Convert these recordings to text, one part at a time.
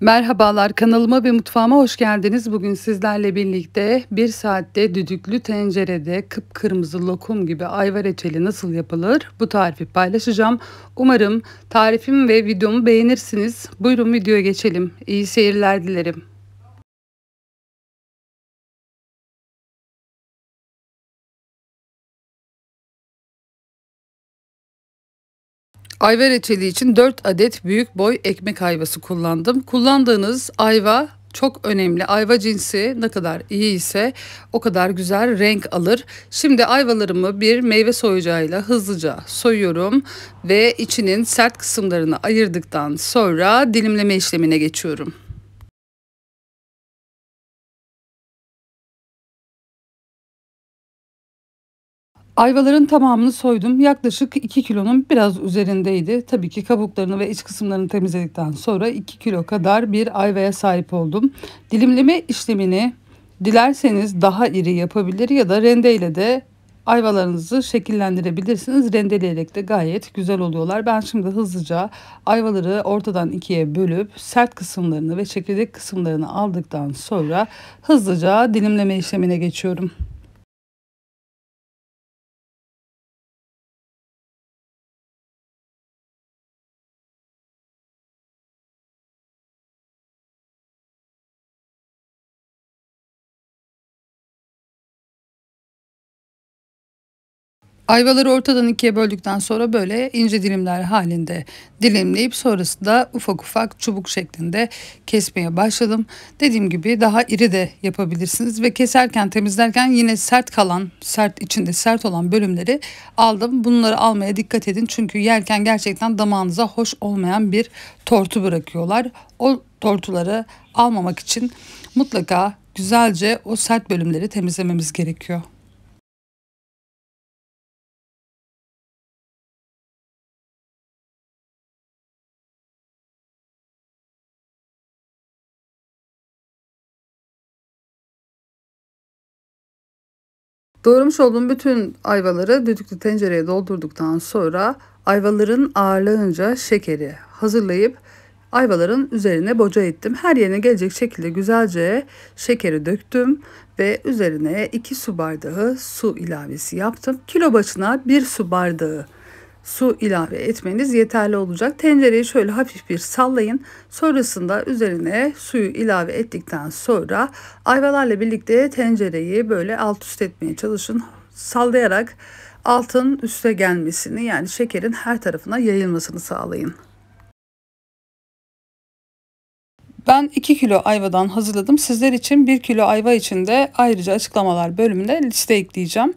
Merhabalar kanalıma ve mutfağıma hoş geldiniz. Bugün sizlerle birlikte bir saatte düdüklü tencerede kıpkırmızı lokum gibi ayva reçeli nasıl yapılır bu tarifi paylaşacağım. Umarım tarifim ve videomu beğenirsiniz. Buyurun videoya geçelim. İyi seyirler dilerim. Ayva reçeli için 4 adet büyük boy ekmek ayvası kullandım. Kullandığınız ayva çok önemli. Ayva cinsi ne kadar iyi ise o kadar güzel renk alır. Şimdi ayvalarımı bir meyve soyacağıyla hızlıca soyuyorum ve içinin sert kısımlarını ayırdıktan sonra dilimleme işlemine geçiyorum. Ayvaların tamamını soydum. Yaklaşık 2 kilonun biraz üzerindeydi. Tabii ki kabuklarını ve iç kısımlarını temizledikten sonra 2 kilo kadar bir ayvaya sahip oldum. Dilimleme işlemini dilerseniz daha iri yapabilir ya da rendeyle de ayvalarınızı şekillendirebilirsiniz. Rendeleyerek de gayet güzel oluyorlar. Ben şimdi hızlıca ayvaları ortadan ikiye bölüp sert kısımlarını ve çekirdek kısımlarını aldıktan sonra hızlıca dilimleme işlemine geçiyorum. Ayvaları ortadan ikiye böldükten sonra böyle ince dilimler halinde dilimleyip sonrasında ufak ufak çubuk şeklinde kesmeye başladım. Dediğim gibi daha iri de yapabilirsiniz ve keserken temizlerken yine sert kalan, sert içinde sert olan bölümleri aldım. Bunları almaya dikkat edin çünkü yerken gerçekten damağınıza hoş olmayan bir tortu bırakıyorlar. O tortuları almamak için mutlaka güzelce o sert bölümleri temizlememiz gerekiyor. Doğramış olduğum bütün ayvaları düdüklü tencereye doldurduktan sonra ayvaların ağırlığınca şekeri hazırlayıp ayvaların üzerine boca ettim. Her yerine gelecek şekilde güzelce şekeri döktüm ve üzerine 2 su bardağı su ilavesi yaptım. Kilo başına 1 su bardağı su ilave etmeniz yeterli olacak. Tencereyi şöyle hafif bir sallayın. Sonrasında üzerine suyu ilave ettikten sonra ayvalarla birlikte tencereyi böyle alt üst etmeye çalışın. Sallayarak altın üste gelmesini yani şekerin her tarafına yayılmasını sağlayın. Ben 2 kilo ayvadan hazırladım. Sizler için 1 kilo ayva için de ayrıca açıklamalar bölümünde liste ekleyeceğim.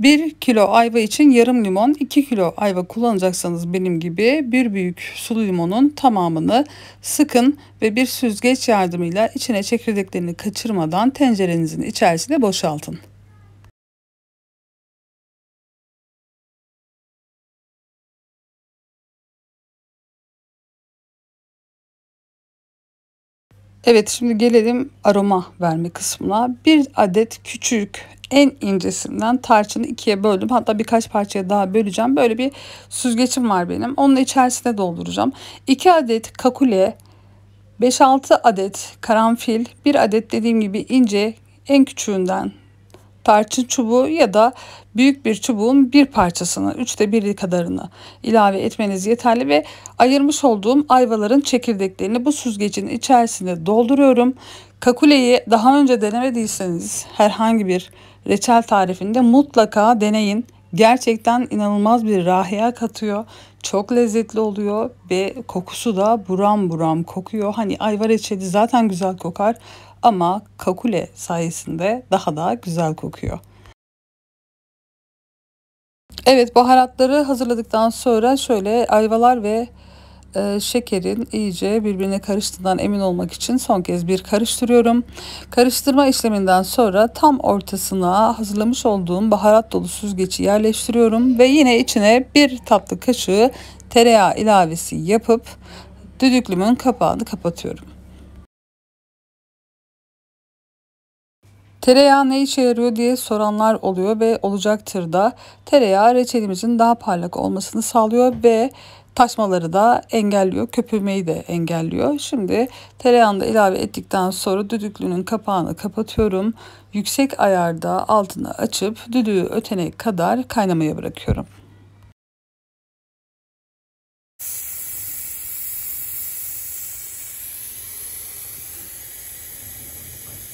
1 kilo ayva için yarım limon, 2 kilo ayva kullanacaksanız benim gibi bir büyük sulu limonun tamamını sıkın ve bir süzgeç yardımıyla içine çekirdeklerini kaçırmadan tencerenizin içerisine boşaltın. Evet şimdi gelelim aroma verme kısmına. Bir adet küçük en incesinden tarçını ikiye böldüm. Hatta birkaç parçaya daha böleceğim. Böyle bir süzgeçim var benim. Onun içerisine dolduracağım. 2 adet kakule, 5-6 adet karanfil, 1 adet dediğim gibi ince en küçüğünden tarçın çubuğu ya da büyük bir çubuğun bir parçasını, üçte biri kadarını ilave etmeniz yeterli ve ayırmış olduğum ayvaların çekirdeklerini bu süzgecin içerisine dolduruyorum. Kakuleyi daha önce denemediyseniz herhangi bir reçel tarifinde mutlaka deneyin. Gerçekten inanılmaz bir rahiya katıyor. Çok lezzetli oluyor ve kokusu da buram buram kokuyor. Hani ayva reçeli zaten güzel kokar ama kakule sayesinde daha da güzel kokuyor. Evet baharatları hazırladıktan sonra şöyle ayvalar ve e, şekerin iyice birbirine karıştığından emin olmak için son kez bir karıştırıyorum. Karıştırma işleminden sonra tam ortasına hazırlamış olduğum baharat dolu süzgeci yerleştiriyorum ve yine içine bir tatlı kaşığı tereyağı ilavesi yapıp düdüklümün kapağını kapatıyorum. Tereyağı ne işe yarıyor diye soranlar oluyor ve olacaktır da tereyağı reçelimizin daha parlak olmasını sağlıyor ve taşmaları da engelliyor, köpürmeyi de engelliyor. Şimdi tereyağını da ilave ettikten sonra düdüklünün kapağını kapatıyorum. Yüksek ayarda altını açıp düdüğü ötene kadar kaynamaya bırakıyorum.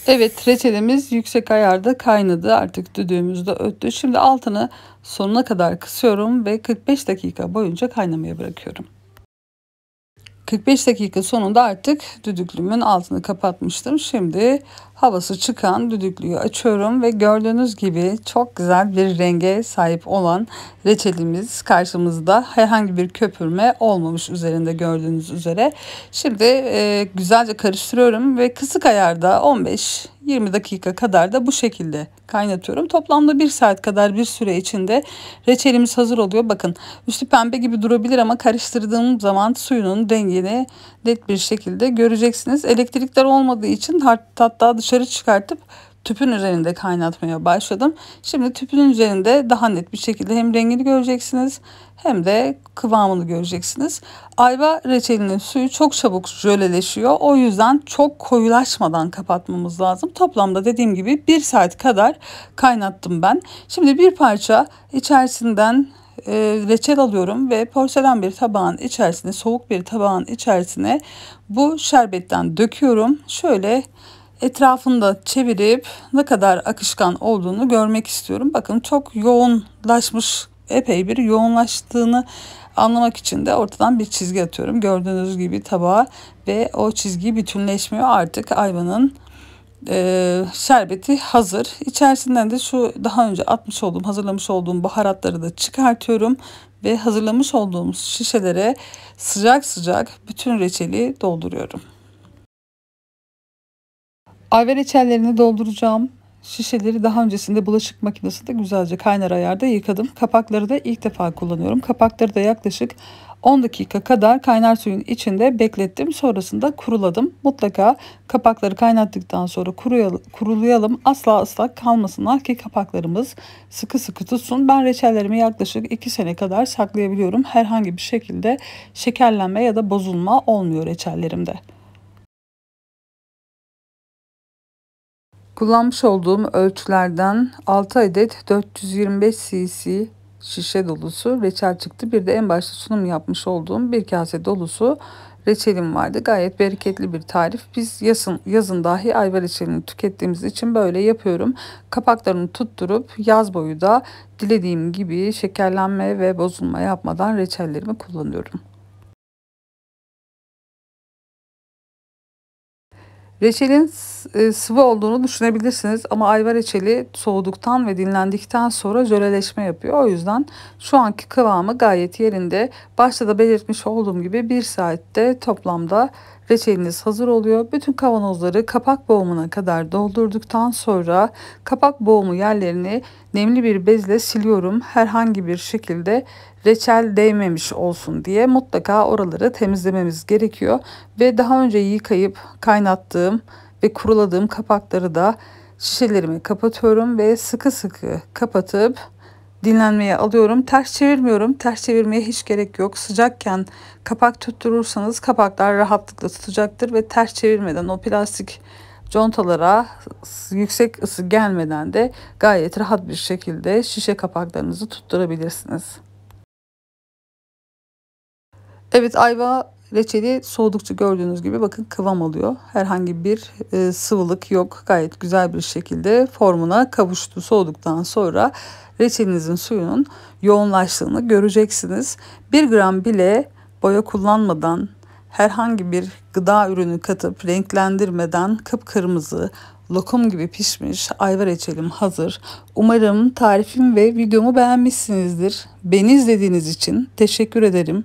Evet reçelimiz yüksek ayarda kaynadı. Artık düdüğümüzde öttü. Şimdi altını sonuna kadar kısıyorum ve 45 dakika boyunca kaynamaya bırakıyorum. 45 dakika sonunda artık düdüklümün altını kapatmıştım. Şimdi havası çıkan düdüklüyü açıyorum ve gördüğünüz gibi çok güzel bir renge sahip olan reçelimiz karşımızda herhangi bir köpürme olmamış üzerinde gördüğünüz üzere. Şimdi e, güzelce karıştırıyorum ve kısık ayarda 15 20 dakika kadar da bu şekilde kaynatıyorum. Toplamda 1 saat kadar bir süre içinde reçelimiz hazır oluyor. Bakın üstü pembe gibi durabilir ama karıştırdığım zaman suyunun rengini net bir şekilde göreceksiniz. Elektrikler olmadığı için hatta dışarı dışarı çıkartıp tüpün üzerinde kaynatmaya başladım. Şimdi tüpün üzerinde daha net bir şekilde hem rengini göreceksiniz hem de kıvamını göreceksiniz. Ayva reçelinin suyu çok çabuk jöleleşiyor. O yüzden çok koyulaşmadan kapatmamız lazım. Toplamda dediğim gibi 1 saat kadar kaynattım ben. Şimdi bir parça içerisinden e, reçel alıyorum ve porselen bir tabağın içerisine, soğuk bir tabağın içerisine bu şerbetten döküyorum. Şöyle etrafında çevirip ne kadar akışkan olduğunu görmek istiyorum. Bakın çok yoğunlaşmış epey bir yoğunlaştığını anlamak için de ortadan bir çizgi atıyorum. Gördüğünüz gibi tabağa ve o çizgi bütünleşmiyor artık ayvanın e, şerbeti hazır. İçerisinden de şu daha önce atmış olduğum hazırlamış olduğum baharatları da çıkartıyorum ve hazırlamış olduğumuz şişelere sıcak sıcak bütün reçeli dolduruyorum. Ayva reçellerini dolduracağım. Şişeleri daha öncesinde bulaşık makinesinde güzelce kaynar ayarda yıkadım. Kapakları da ilk defa kullanıyorum. Kapakları da yaklaşık 10 dakika kadar kaynar suyun içinde beklettim. Sonrasında kuruladım. Mutlaka kapakları kaynattıktan sonra kurulayalım. Asla ıslak kalmasınlar ki kapaklarımız sıkı sıkı tutsun. Ben reçellerimi yaklaşık 2 sene kadar saklayabiliyorum. Herhangi bir şekilde şekerlenme ya da bozulma olmuyor reçellerimde. Kullanmış olduğum ölçülerden 6 adet 425 cc şişe dolusu reçel çıktı. Bir de en başta sunum yapmış olduğum bir kase dolusu reçelim vardı. Gayet bereketli bir tarif. Biz yazın, yazın dahi ayva reçelini tükettiğimiz için böyle yapıyorum. Kapaklarını tutturup yaz boyu da dilediğim gibi şekerlenme ve bozulma yapmadan reçellerimi kullanıyorum. Reçelin e, sıvı olduğunu düşünebilirsiniz ama ayva reçeli soğuduktan ve dinlendikten sonra jöleleşme yapıyor. O yüzden şu anki kıvamı gayet yerinde. Başta da belirtmiş olduğum gibi bir saatte toplamda Reçeliniz hazır oluyor. Bütün kavanozları kapak boğumuna kadar doldurduktan sonra kapak boğumu yerlerini nemli bir bezle siliyorum. Herhangi bir şekilde reçel değmemiş olsun diye mutlaka oraları temizlememiz gerekiyor. Ve daha önce yıkayıp kaynattığım ve kuruladığım kapakları da şişelerimi kapatıyorum ve sıkı sıkı kapatıp dinlenmeye alıyorum. Ters çevirmiyorum. Ters çevirmeye hiç gerek yok. Sıcakken kapak tutturursanız kapaklar rahatlıkla tutacaktır ve ters çevirmeden o plastik contalara yüksek ısı gelmeden de gayet rahat bir şekilde şişe kapaklarınızı tutturabilirsiniz. Evet ayva Reçeli soğudukça gördüğünüz gibi bakın kıvam alıyor. Herhangi bir e, sıvılık yok. Gayet güzel bir şekilde formuna kavuştu. Soğuduktan sonra reçelinizin suyunun yoğunlaştığını göreceksiniz. 1 gram bile boya kullanmadan herhangi bir gıda ürünü katıp renklendirmeden kıpkırmızı lokum gibi pişmiş ayva reçelim hazır. Umarım tarifim ve videomu beğenmişsinizdir. Beni izlediğiniz için teşekkür ederim.